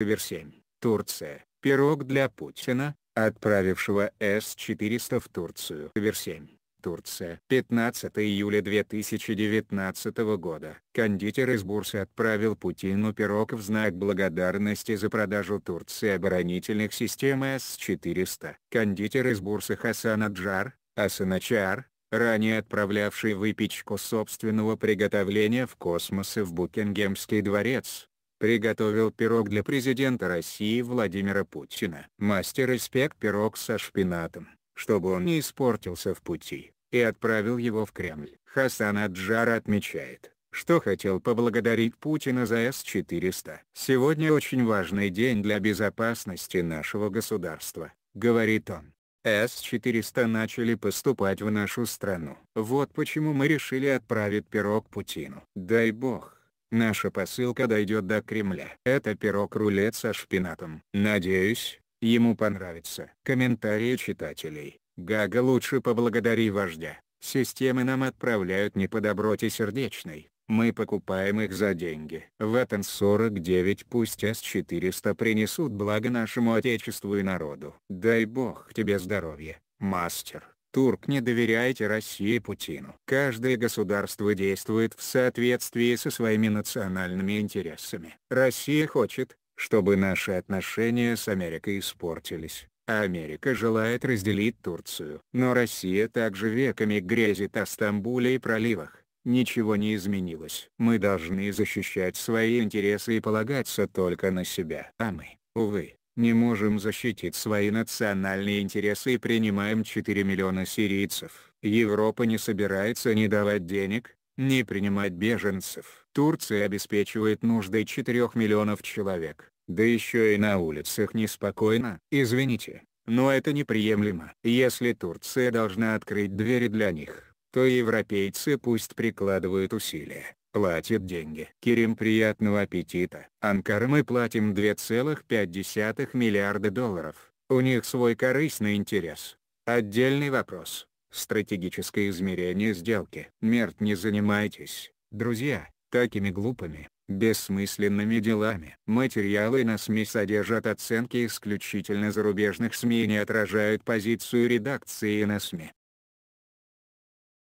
Север 7, Турция, пирог для Путина, отправившего С-400 в Турцию. Север 7, Турция. 15 июля 2019 года. Кондитер из Бурсы отправил Путину пирог в знак благодарности за продажу Турции оборонительных систем С-400. Кондитер из Бурсы Хасан Аджар, Асаначар, ранее отправлявший выпечку собственного приготовления в космос и в Букингемский дворец, приготовил пирог для президента России Владимира Путина. Мастер испек пирог со шпинатом, чтобы он не испортился в пути, и отправил его в Кремль. Хасан Аджар отмечает, что хотел поблагодарить Путина за С-400. «Сегодня очень важный день для безопасности нашего государства», — говорит он. С-400 начали поступать в нашу страну. Вот почему мы решили отправить пирог Путину. Дай бог, наша посылка дойдет до Кремля. Это пирог-рулет со шпинатом. Надеюсь, ему понравится. Комментарии читателей. Гага лучше поблагодари вождя. Системы нам отправляют не по доброте сердечной. Мы покупаем их за деньги. В Атон 49 пусть С-400 принесут благо нашему отечеству и народу. Дай бог тебе здоровья, мастер. Турк не доверяйте России Путину. Каждое государство действует в соответствии со своими национальными интересами. Россия хочет, чтобы наши отношения с Америкой испортились. а Америка желает разделить Турцию. Но Россия также веками грезит о Стамбуле и проливах. Ничего не изменилось. Мы должны защищать свои интересы и полагаться только на себя. А мы, увы, не можем защитить свои национальные интересы и принимаем 4 миллиона сирийцев. Европа не собирается не давать денег, не принимать беженцев. Турция обеспечивает нужды 4 миллионов человек, да еще и на улицах неспокойно. Извините, но это неприемлемо. Если Турция должна открыть двери для них, то европейцы пусть прикладывают усилия платит деньги. Кирим приятного аппетита. Анкара мы платим 2,5 миллиарда долларов. У них свой корыстный интерес. Отдельный вопрос. Стратегическое измерение сделки. Мерт не занимайтесь, друзья, такими глупыми, бессмысленными делами. Материалы на СМИ содержат оценки исключительно зарубежных СМИ и не отражают позицию редакции на СМИ.